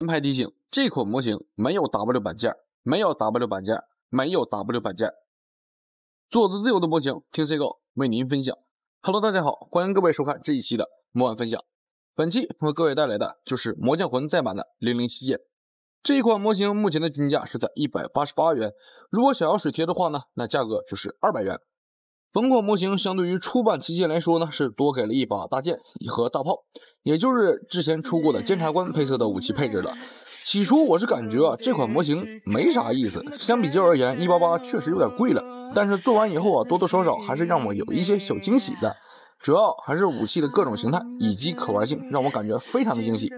品牌提醒：这款模型没有 W 板件，没有 W 板件，没有 W 板件。坐着自由的模型，听 C 狗为您分享。Hello，大家好，欢迎各位收看这一期的模幻分享。本期为各位带来的就是魔将魂再版的零零七剑。这一款模型目前的均价是在一百八十八元，如果想要水贴的话呢，那价格就是二百元。本款模型相对于初版旗舰来说呢，是多给了一把大剑和大炮。也就是之前出过的监察官配色的武器配置了。起初我是感觉啊，这款模型没啥意思。相比较而言，一八八确实有点贵了。但是做完以后啊，多多少少还是让我有一些小惊喜的。主要还是武器的各种形态以及可玩性，让我感觉非常的惊喜。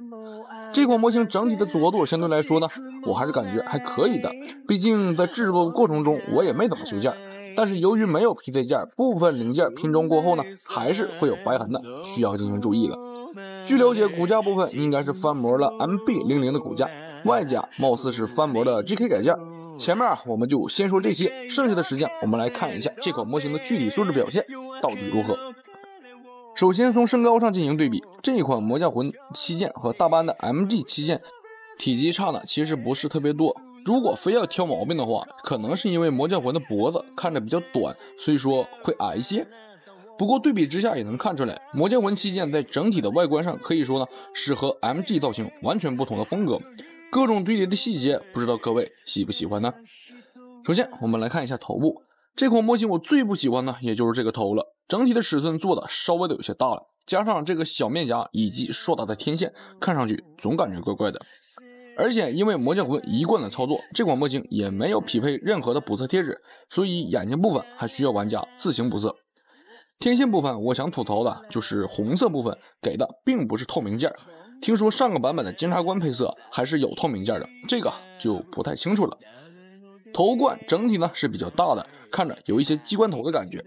这款模型整体的组合度相对来说呢，我还是感觉还可以的。毕竟在制作过程中，我也没怎么修件。但是由于没有 PC 件，部分零件拼装过后呢，还是会有白痕的，需要进行注意了。据了解，骨架部分应该是翻模了 MB 零零的骨架，外甲貌似是翻模的 g k 改件。前面啊，我们就先说这些，剩下的时间我们来看一下这款模型的具体素质表现到底如何。首先从身高上进行对比，这款魔教魂七件和大班的 MG 七件，体积差呢其实不是特别多。如果非要挑毛病的话，可能是因为魔剑魂的脖子看着比较短，所以说会矮一些。不过对比之下也能看出来，魔剑魂七剑在整体的外观上可以说呢是和 MG 造型完全不同的风格。各种堆叠的细节，不知道各位喜不喜欢呢？首先我们来看一下头部，这款模型我最不喜欢呢也就是这个头了，整体的尺寸做的稍微的有些大了，加上这个小面颊以及硕大的天线，看上去总感觉怪怪的。而且因为魔戒魂一贯的操作，这款模型也没有匹配任何的补色贴纸，所以眼睛部分还需要玩家自行补色。天线部分，我想吐槽的就是红色部分给的并不是透明件。听说上个版本的监察官配色还是有透明件的，这个就不太清楚了。头冠整体呢是比较大的，看着有一些机关头的感觉。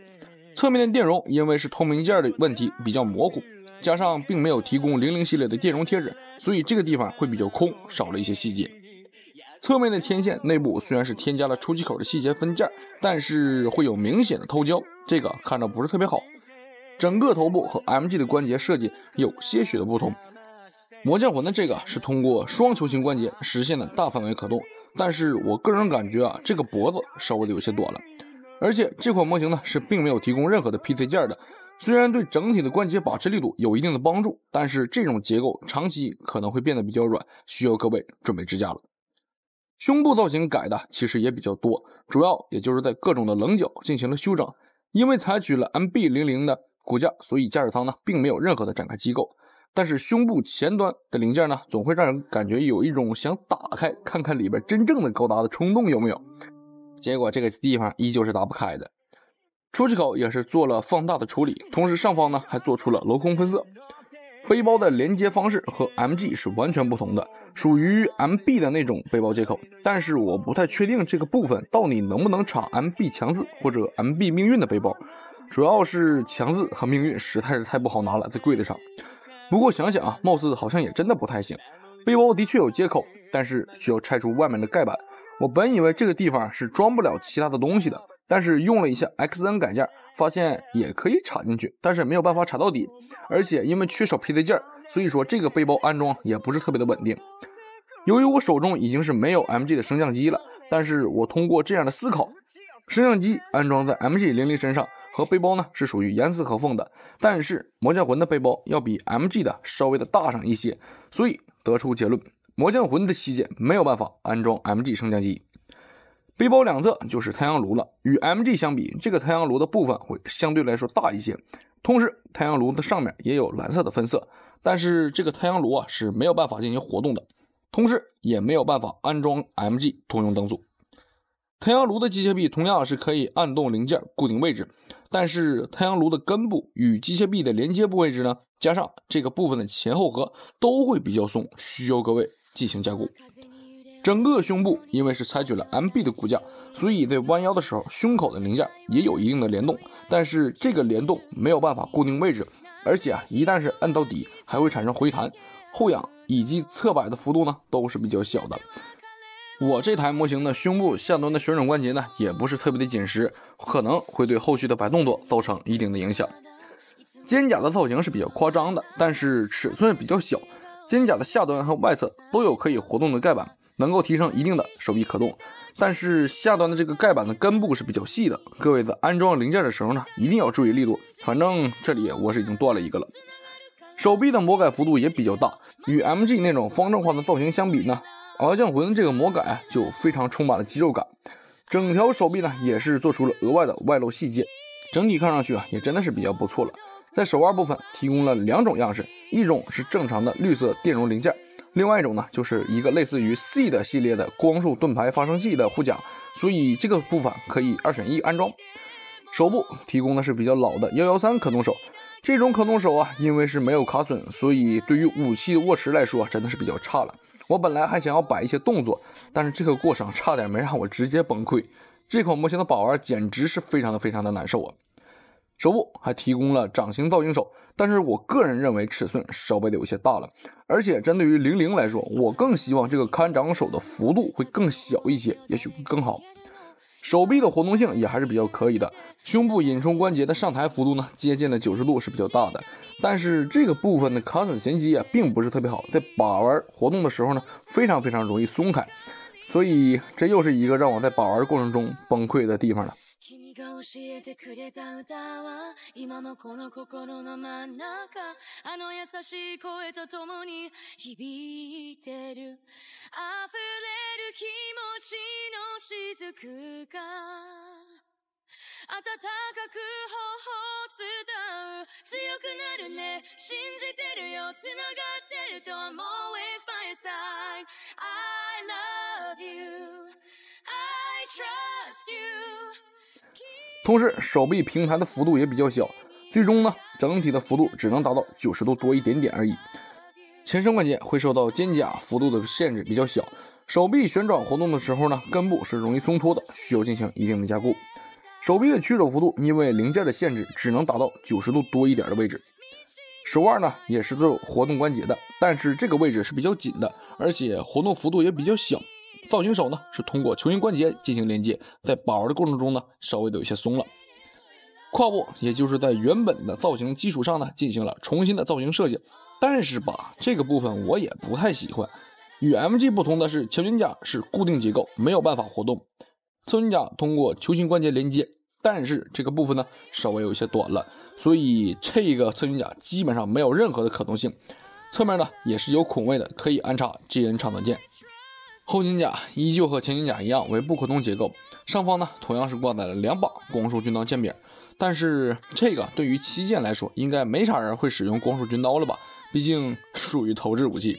侧面的电容因为是透明件的问题比较模糊，加上并没有提供零零系列的电容贴纸，所以这个地方会比较空，少了一些细节。侧面的天线内部虽然是添加了出气口的细节分件，但是会有明显的透胶，这个看着不是特别好。整个头部和 MG 的关节设计有些许的不同，魔剑魂的这个是通过双球形关节实现的大范围可动，但是我个人感觉啊，这个脖子稍微的有些短了。而且这款模型呢是并没有提供任何的 PC 件的，虽然对整体的关节保持力度有一定的帮助，但是这种结构长期可能会变得比较软，需要各位准备支架了。胸部造型改的其实也比较多，主要也就是在各种的棱角进行了修整。因为采取了 MB00 的骨架，所以驾驶舱呢并没有任何的展开机构。但是胸部前端的零件呢，总会让人感觉有一种想打开看看里边真正的高达的冲动，有没有？结果这个地方依旧是打不开的，出气口也是做了放大的处理，同时上方呢还做出了镂空分色。背包的连接方式和 MG 是完全不同的，属于 MB 的那种背包接口。但是我不太确定这个部分到底能不能插 MB 强字或者 MB 命运的背包，主要是强字和命运实在是太不好拿了，在柜子上。不过想想啊，貌似好像也真的不太行。背包的确有接口，但是需要拆除外面的盖板。我本以为这个地方是装不了其他的东西的，但是用了一下 XN 改件，发现也可以插进去，但是没有办法插到底。而且因为缺少配件件，所以说这个背包安装也不是特别的稳定。由于我手中已经是没有 MG 的升降机了，但是我通过这样的思考，升降机安装在 MG 零零身上和背包呢是属于严丝合缝的。但是魔剑魂的背包要比 MG 的稍微的大上一些，所以得出结论。魔将魂的细节没有办法安装 MG 升降机，背包两侧就是太阳炉了。与 MG 相比，这个太阳炉的部分会相对来说大一些。同时，太阳炉的上面也有蓝色的分色，但是这个太阳炉啊是没有办法进行活动的，同时也没有办法安装 MG 通用灯组。太阳炉的机械臂同样是可以按动零件固定位置，但是太阳炉的根部与机械臂的连接部位置呢，加上这个部分的前后合都会比较松，需要各位。进行加固，整个胸部因为是采取了 M B 的骨架，所以在弯腰的时候，胸口的零件也有一定的联动，但是这个联动没有办法固定位置，而且啊，一旦是按到底，还会产生回弹。后仰以及侧摆的幅度呢，都是比较小的。我这台模型的胸部下端的旋转关节呢，也不是特别的紧实，可能会对后续的摆动作造成一定的影响。肩甲的造型是比较夸张的，但是尺寸比较小。肩甲的下端和外侧都有可以活动的盖板，能够提升一定的手臂可动。但是下端的这个盖板的根部是比较细的，各位在安装零件的时候呢，一定要注意力度。反正这里我是已经断了一个了。手臂的魔改幅度也比较大，与 MG 那种方正化的造型相比呢，敖将魂这个魔改就非常充满了肌肉感。整条手臂呢也是做出了额外的外露细节，整体看上去啊也真的是比较不错了。在手腕部分提供了两种样式。一种是正常的绿色电容零件，另外一种呢就是一个类似于 C 的系列的光束盾牌发生器的护甲，所以这个部分可以二选一安装。手部提供的是比较老的幺幺三可动手，这种可动手啊，因为是没有卡榫，所以对于武器握持来说真的是比较差了。我本来还想要摆一些动作，但是这个过程差点没让我直接崩溃。这款模型的把玩简直是非常的非常的难受啊。手部还提供了掌型造型手，但是我个人认为尺寸稍微的有些大了，而且针对于零零来说，我更希望这个看掌手的幅度会更小一些，也许更好。手臂的活动性也还是比较可以的，胸部隐冲关节的上抬幅度呢接近了九十度是比较大的，但是这个部分的卡损衔接啊并不是特别好，在把玩活动的时候呢非常非常容易松开，所以这又是一个让我在把玩过程中崩溃的地方了。が教えてくれた歌は今もこの心の真ん中あの優しい声と共に響いてる溢れる気持ちの雫が暖かく頬を伝う強くなるね信じてるよ繋がってると I'm always by your side I love you I trust you 同时，手臂平台的幅度也比较小，最终呢，整体的幅度只能达到九十度多一点点而已。前伸关节会受到肩胛幅度的限制，比较小。手臂旋转活动的时候呢，根部是容易松脱的，需要进行一定的加固。手臂的屈肘幅度因为零件的限制，只能达到九十度多一点的位置。手腕呢，也是都有活动关节的，但是这个位置是比较紧的，而且活动幅度也比较小。造型手呢是通过球形关节进行连接，在把玩的过程中呢稍微的有些松了。胯部也就是在原本的造型基础上呢进行了重新的造型设计，但是吧这个部分我也不太喜欢。与 MG 不同的是，球裙甲是固定结构，没有办法活动。侧裙甲通过球形关节连接，但是这个部分呢稍微有些短了，所以这个侧裙甲基本上没有任何的可动性。侧面呢也是有孔位的，可以安插 GN 长短键。后肩甲依旧和前肩甲一样为不可动结构，上方呢同样是挂载了两把光束军刀剑柄，但是这个对于旗舰来说应该没啥人会使用光束军刀了吧，毕竟属于投掷武器。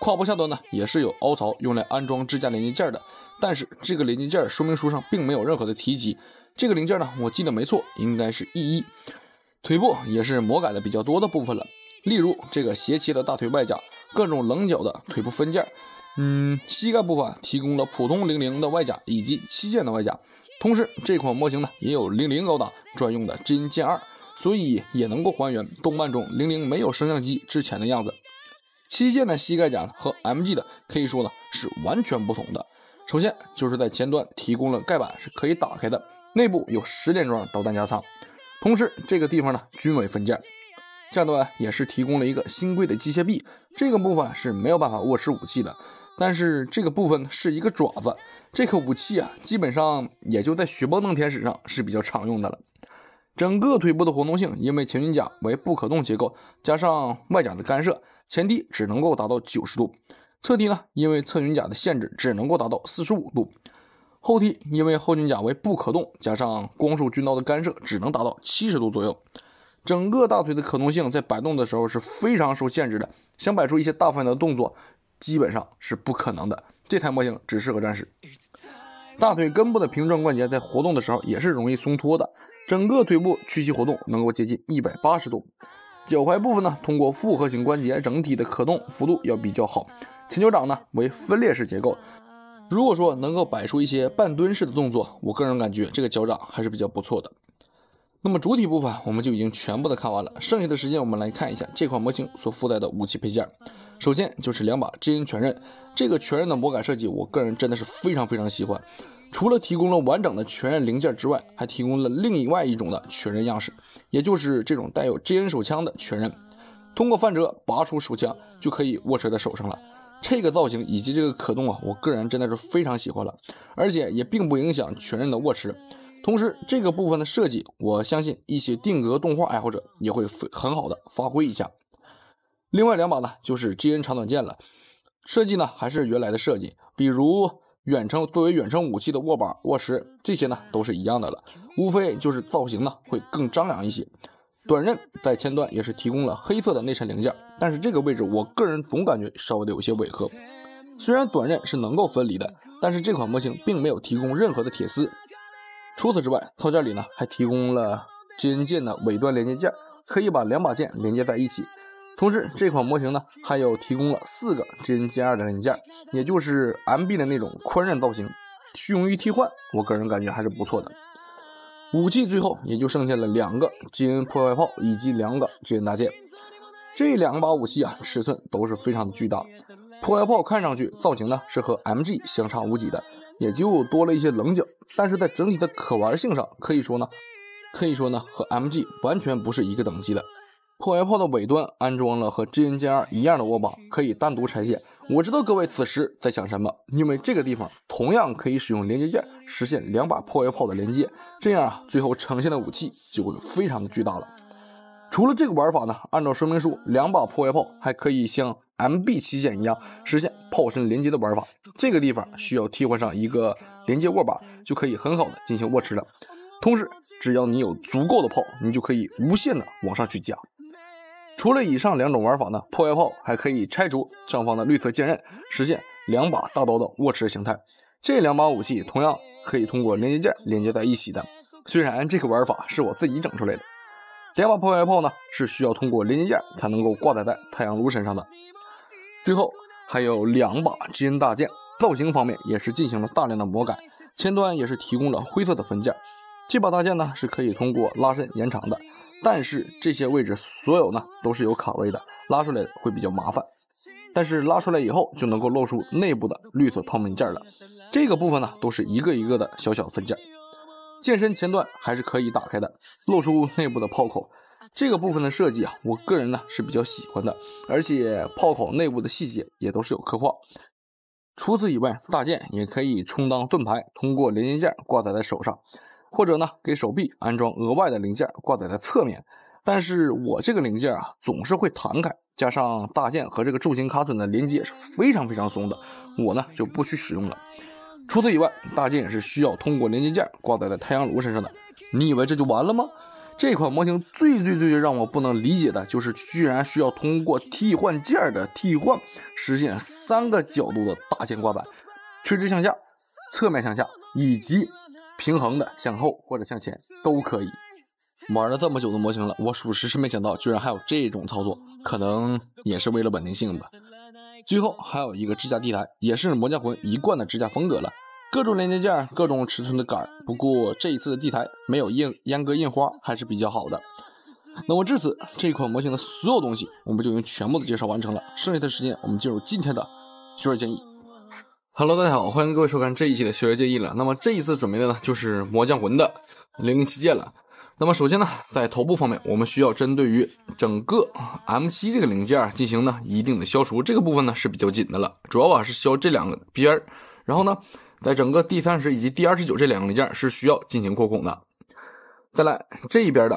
胯部下端呢也是有凹槽用来安装支架连接件的，但是这个连接件说明书上并没有任何的提及，这个零件呢我记得没错应该是 E 一。腿部也是魔改的比较多的部分了，例如这个斜切的大腿外甲，各种棱角的腿部分件。嗯，膝盖部分提供了普通零零的外甲以及七件的外甲，同时这款模型呢也有零零高达专用的真剑二，所以也能够还原动漫中零零没有升降机之前的样子。七件的膝盖甲和 MG 的可以说呢是完全不同的。首先就是在前端提供了盖板是可以打开的，内部有十连装导弹夹舱，同时这个地方呢均为分件。下端也是提供了一个新贵的机械臂，这个部分是没有办法握持武器的。但是这个部分是一个爪子，这个武器啊，基本上也就在雪崩弄天使上是比较常用的了。整个腿部的活动性，因为前裙甲为不可动结构，加上外甲的干涉，前踢只能够达到九十度；侧踢呢，因为侧裙甲的限制，只能够达到四十五度；后踢因为后裙甲为不可动，加上光束军刀的干涉，只能达到七十度左右。整个大腿的可动性在摆动的时候是非常受限制的，想摆出一些大范围的动作。基本上是不可能的。这台模型只适合战士。大腿根部的平状关节在活动的时候也是容易松脱的。整个腿部屈膝活动能够接近一百八十度，脚踝部分呢通过复合型关节，整体的可动幅度要比较好。前脚掌呢为分裂式结构，如果说能够摆出一些半蹲式的动作，我个人感觉这个脚掌还是比较不错的。那么主体部分我们就已经全部的看完了，剩下的时间我们来看一下这款模型所附带的武器配件。首先就是两把 G N 全刃，这个全刃的魔改设计，我个人真的是非常非常喜欢。除了提供了完整的全刃零件之外，还提供了另外一种的全刃样式，也就是这种带有 G N 手枪的全刃。通过翻折拔出手枪，就可以握持在手上了。这个造型以及这个可动啊，我个人真的是非常喜欢了，而且也并不影响全刃的握持。同时，这个部分的设计，我相信一些定格动画爱好者也会很好的发挥一下。另外两把呢，就是 G N 长短剑了，设计呢还是原来的设计，比如远程作为远程武器的握把、握持这些呢都是一样的了，无非就是造型呢会更张扬一些。短刃在前端也是提供了黑色的内衬零件，但是这个位置我个人总感觉稍微的有些违和。虽然短刃是能够分离的，但是这款模型并没有提供任何的铁丝。除此之外，套件里呢还提供了 G N 剑的尾端连接件，可以把两把剑连接在一起。同时，这款模型呢，还有提供了四个 G N G 二的零件，也就是 MB 的那种宽刃造型，用于替换。我个人感觉还是不错的。武器最后也就剩下了两个 G N 破坏炮以及两个 G N 大剑。这两把武器啊，尺寸都是非常的巨大。破坏炮看上去造型呢是和 MG 相差无几的，也就多了一些棱角。但是在整体的可玩性上，可以说呢，可以说呢，和 MG 完全不是一个等级的。破坏炮的尾端安装了和 G N G 二一样的握把，可以单独拆卸。我知道各位此时在想什么，因为这个地方同样可以使用连接件实现两把破坏炮的连接，这样啊，最后呈现的武器就会非常的巨大了。除了这个玩法呢，按照说明书，两把破坏炮还可以像 M B 旗舰一样实现炮身连接的玩法。这个地方需要替换上一个连接握把，就可以很好的进行握持了。同时，只要你有足够的炮，你就可以无限的往上去加。除了以上两种玩法呢，破坏炮还可以拆除上方的绿色剑刃，实现两把大刀的握持形态。这两把武器同样可以通过连接件连接在一起的。虽然这个玩法是我自己整出来的，两把破坏炮呢是需要通过连接件才能够挂载在太阳炉身上的。最后还有两把基因大剑，造型方面也是进行了大量的魔改，前端也是提供了灰色的分件。这把大剑呢是可以通过拉伸延长的。但是这些位置所有呢都是有卡位的，拉出来会比较麻烦。但是拉出来以后就能够露出内部的绿色透明件了。这个部分呢都是一个一个的小小分件。剑身前段还是可以打开的，露出内部的炮口。这个部分的设计啊，我个人呢是比较喜欢的，而且炮口内部的细节也都是有刻画。除此以外，大剑也可以充当盾牌，通过连接件挂在在手上。或者呢，给手臂安装额外的零件挂在它侧面，但是我这个零件啊总是会弹开，加上大件和这个重型卡榫的连接是非常非常松的，我呢就不去使用了。除此以外，大件也是需要通过连接件挂在在太阳炉身上的。你以为这就完了吗？这款模型最最最让我不能理解的就是，居然需要通过替换件的替换实现三个角度的大件挂板：垂直向下、侧面向下以及。平衡的向后或者向前都可以。玩了这么久的模型了，我属实是没想到，居然还有这种操作，可能也是为了稳定性吧。最后还有一个支架地台，也是魔家魂一贯的支架风格了，各种连接件，各种尺寸的杆。不过这一次的地台没有印阉割印花，还是比较好的。那么至此这款模型的所有东西，我们就已经全部的介绍完成了。剩下的时间，我们进入今天的学尔建议。Hello，大家好，欢迎各位收看这一期的《修车建议》了。那么这一次准备的呢，就是魔将魂的零零七件了。那么首先呢，在头部方面，我们需要针对于整个 M 七这个零件进行呢一定的消除，这个部分呢是比较紧的了。主要啊是要这两个边儿，然后呢，在整个第三十以及第二十九这两个零件是需要进行扩孔的。再来这一边的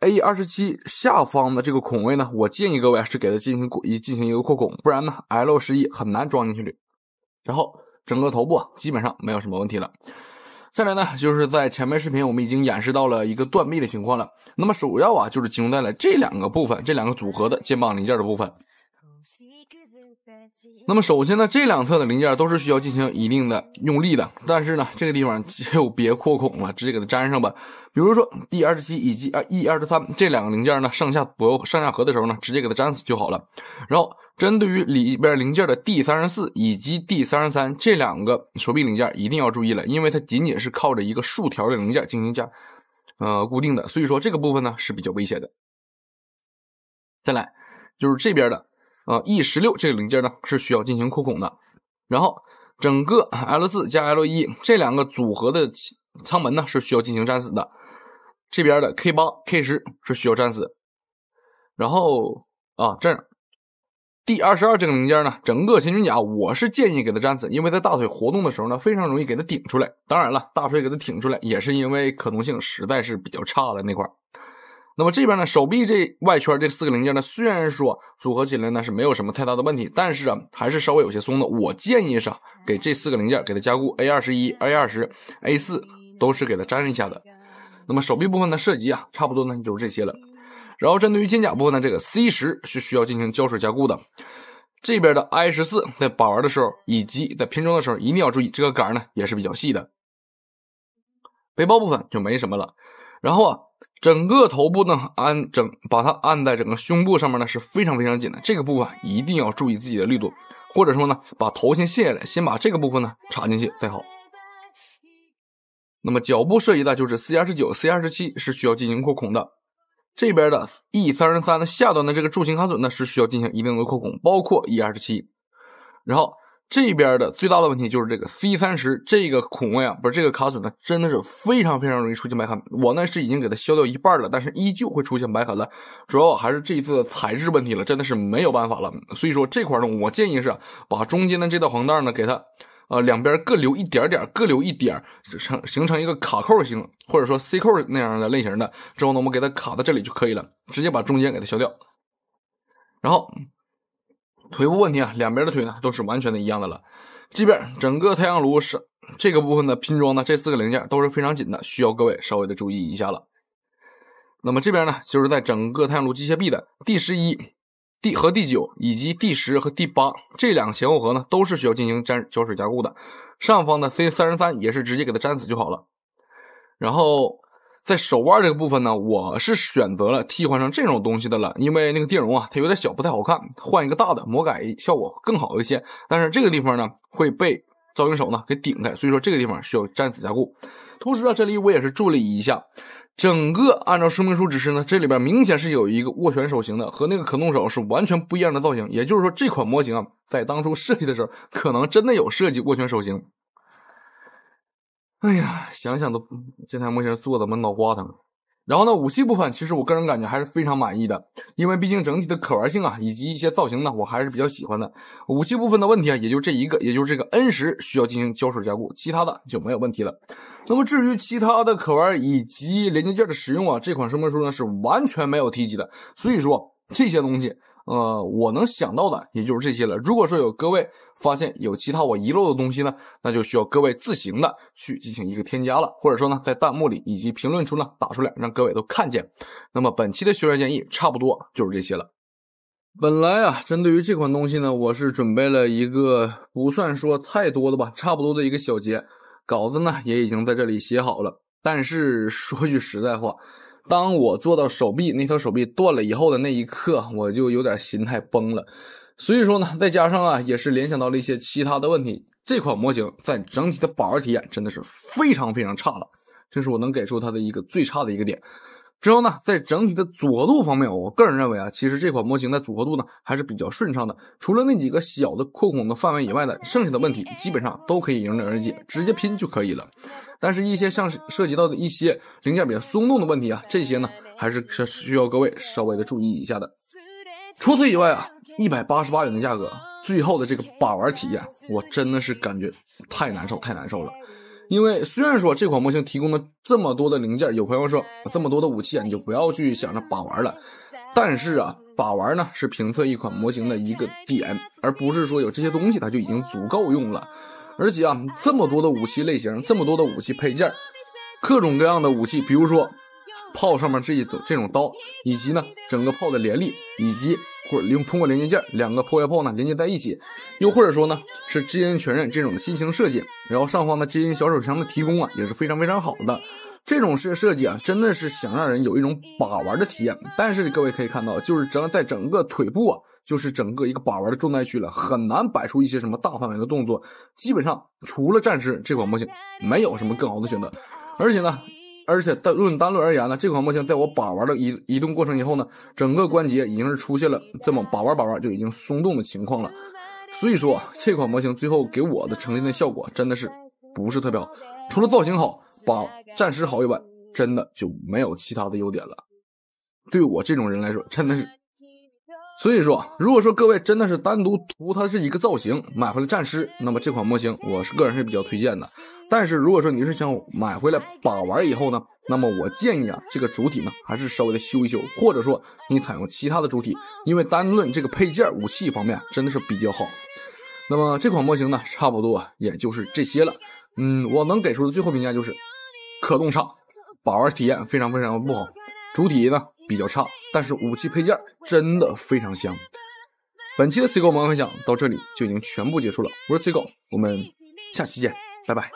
A 二十七下方的这个孔位呢，我建议各位是给它进行一进行一个扩孔，不然呢 L 十一很难装进去然后整个头部啊基本上没有什么问题了。再来呢就是在前面视频我们已经演示到了一个断臂的情况了。那么首要啊就是集中在了这两个部分，这两个组合的肩膀零件的部分。那么首先呢这两侧的零件都是需要进行一定的用力的，但是呢这个地方就别扩孔了，直接给它粘上吧。比如说 D 二十七以及啊 E 二十三这两个零件呢上下左右上下合的时候呢直接给它粘死就好了。然后。针对于里边零件的 D 三十四以及 D 三十三这两个手臂零件一定要注意了，因为它仅仅是靠着一个竖条的零件进行加呃固定的，所以说这个部分呢是比较危险的。再来就是这边的啊 E 十六这个零件呢是需要进行扩孔的，然后整个 L 四加 L 一这两个组合的舱门呢是需要进行粘死的，这边的 K 八 K 十是需要粘死，然后啊这样。第二十二这个零件呢，整个前裙甲我是建议给它粘死，因为在大腿活动的时候呢，非常容易给它顶出来。当然了，大腿给它挺出来也是因为可动性实在是比较差了那块。那么这边呢，手臂这外圈这四个零件呢，虽然说组合起来呢是没有什么太大的问题，但是啊，还是稍微有些松的。我建议上给这四个零件给它加固，A 二十一、A 二十、A 四都是给它粘一下的。那么手臂部分的涉及啊，差不多呢就是这些了。然后针对于肩甲部分呢，这个 C 十是需要进行胶水加固的。这边的 I 十四在把玩的时候以及在拼装的时候，一定要注意这个杆呢也是比较细的。背包部分就没什么了。然后啊，整个头部呢按整把它按在整个胸部上面呢是非常非常紧的。这个部分一定要注意自己的力度，或者说呢把头先卸下来，先把这个部分呢插进去再好。那么脚部设计的就是 C 二十九、C 二十七是需要进行扩孔的。这边的 E 三十三的下端的这个柱形卡损呢是需要进行一定的扩孔，包括 E 二十七。然后这边的最大的问题就是这个 C 三十这个孔位啊，不是这个卡损呢，真的是非常非常容易出现白痕。我呢是已经给它削掉一半了，但是依旧会出现白痕了。主要还是这一次的材质问题了，真的是没有办法了。所以说这块呢，我建议是把中间的这道横带呢给它。啊，两边各留一点点，各留一点成形成一个卡扣型，或者说 C 扣那样的类型的之后呢，我们给它卡到这里就可以了，直接把中间给它削掉。然后腿部问题啊，两边的腿呢都是完全的一样的了。这边整个太阳炉是这个部分的拼装呢，这四个零件都是非常紧的，需要各位稍微的注意一下了。那么这边呢，就是在整个太阳炉机械臂的第十一。第和第九以及第十和第八这两个前后盒呢，都是需要进行粘胶水加固的。上方的 C 三十三也是直接给它粘死就好了。然后在手腕这个部分呢，我是选择了替换成这种东西的了，因为那个电容啊，它有点小，不太好看，换一个大的，魔改效果更好一些。但是这个地方呢，会被造型手呢给顶开，所以说这个地方需要粘死加固。同时呢，这里我也是注意一下。整个按照说明书指示呢，这里边明显是有一个握拳手型的，和那个可动手是完全不一样的造型。也就是说，这款模型啊，在当初设计的时候，可能真的有设计握拳手型。哎呀，想想都这台模型做的我脑瓜疼。然后呢，武器部分其实我个人感觉还是非常满意的，因为毕竟整体的可玩性啊，以及一些造型呢，我还是比较喜欢的。武器部分的问题啊，也就这一个，也就是这个 N 十需要进行胶水加固，其他的就没有问题了。那么至于其他的可玩以及连接件的使用啊，这款说明书呢是完全没有提及的。所以说这些东西，呃，我能想到的也就是这些了。如果说有各位发现有其他我遗漏的东西呢，那就需要各位自行的去进行一个添加了，或者说呢在弹幕里以及评论区呢打出来，让各位都看见。那么本期的学员建议差不多就是这些了。本来啊，针对于这款东西呢，我是准备了一个不算说太多的吧，差不多的一个小结。稿子呢也已经在这里写好了，但是说句实在话，当我做到手臂那条手臂断了以后的那一刻，我就有点心态崩了。所以说呢，再加上啊，也是联想到了一些其他的问题。这款模型在整体的保儿体验真的是非常非常差了，这是我能给出它的一个最差的一个点。之后呢，在整体的组合度方面，我个人认为啊，其实这款模型在组合度呢还是比较顺畅的，除了那几个小的扩孔的范围以外的，剩下的问题基本上都可以迎刃而解，直接拼就可以了。但是，一些像涉及到的一些零件比较松动的问题啊，这些呢，还是需要各位稍微的注意一下的。除此以外啊，一百八十八元的价格，最后的这个把玩体验，我真的是感觉太难受，太难受了。因为虽然说这款模型提供了这么多的零件，有朋友说这么多的武器你就不要去想着把玩了，但是啊，把玩呢是评测一款模型的一个点，而不是说有这些东西它就已经足够用了。而且啊，这么多的武器类型，这么多的武器配件，各种各样的武器，比如说。炮上面这一种这种刀，以及呢整个炮的连力，以及或者用通过连接件两个破坏炮呢连接在一起，又或者说呢是基因全刃这种新型设计，然后上方的接因小手枪的提供啊也是非常非常好的，这种设设计啊真的是想让人有一种把玩的体验，但是各位可以看到，就是整在整个腿部啊就是整个一个把玩的重灾区了，很难摆出一些什么大范围的动作，基本上除了战士这款模型没有什么更好的选择，而且呢。而且单论单论而言呢，这款模型在我把玩的移移动过程以后呢，整个关节已经是出现了这么把玩把玩就已经松动的情况了。所以说这款模型最后给我的呈现的效果真的是不是特别好，除了造型好、把暂时好以外，真的就没有其他的优点了。对我这种人来说，真的是。所以说，如果说各位真的是单独图它是一个造型买回来战示，那么这款模型我是个人是比较推荐的。但是如果说你是想买回来把玩以后呢，那么我建议啊，这个主体呢还是稍微的修一修，或者说你采用其他的主体，因为单论这个配件武器方面真的是比较好。那么这款模型呢，差不多也就是这些了。嗯，我能给出的最后评价就是，可动差，把玩体验非常非常不好，主体呢。比较差，但是武器配件真的非常香。本期的 CGO 狗萌分享到这里就已经全部结束了。我是 g 狗，我们下期见，拜拜。